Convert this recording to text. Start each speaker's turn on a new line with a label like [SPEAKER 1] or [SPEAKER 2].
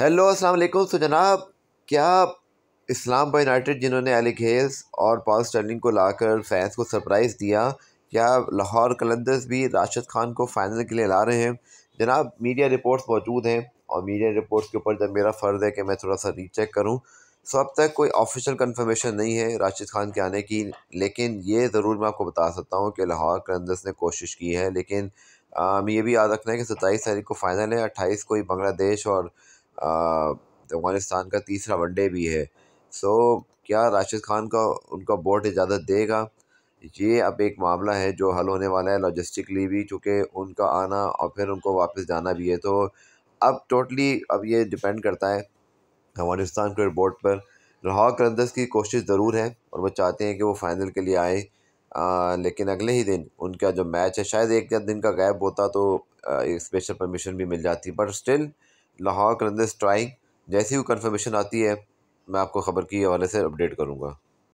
[SPEAKER 1] hello अस्सलाम वालेकुम तो जनाब क्या इस्लाम बाई यूनाइटेड जिन्होंने एलिगेज और पॉल स्टर्लिंग को लाकर फैंस को सरप्राइज़ दिया क्या लाहौर कलंदर्स भी राशिद खान को फाइनल के लिए ला रहे हैं जनाब मीडिया रिपोर्ट्स मौजूद हैं और मीडिया रिपोर्ट्स के ऊपर जब मेरा फ़र्ज़ है कि मैं थोड़ा सा रीचेक करूँ सो अब तक कोई ऑफिशियल कन्फर्मेशन नहीं है राशिद खान के आने की लेकिन ये ज़रूर मैं आपको बता सकता हूँ कि लाहौर कलंदर्स ने कोशिश की है लेकिन आ, ये भी याद रखना है कि सत्ताईस तारीख को फ़ाइनल है अट्ठाईस को ही बांग्लादेश और अफगानिस्तान का तीसरा वनडे भी है सो क्या राशिद खान का उनका बोर्ड इजाज़त देगा ये अब एक मामला है जो हल होने वाला है लॉजिस्टिकली भी चूँकि उनका आना और फिर उनको वापस जाना भी है तो अब टोटली अब ये डिपेंड करता है अफगानिस्तान क्रिकेट बोर्ड पर लाहौर करंदस की कोशिश ज़रूर है और वो चाहते हैं कि वो फ़ाइनल के लिए आए आ, लेकिन अगले ही दिन उनका जो मैच है शायद एक दिन का गैप होता तो स्पेशल परमिशन भी मिल जाती but still Lahore calendar strike जैसी भी कन्फर्मेशन आती है मैं आपको ख़बर के हवाले से अपडेट करूँगा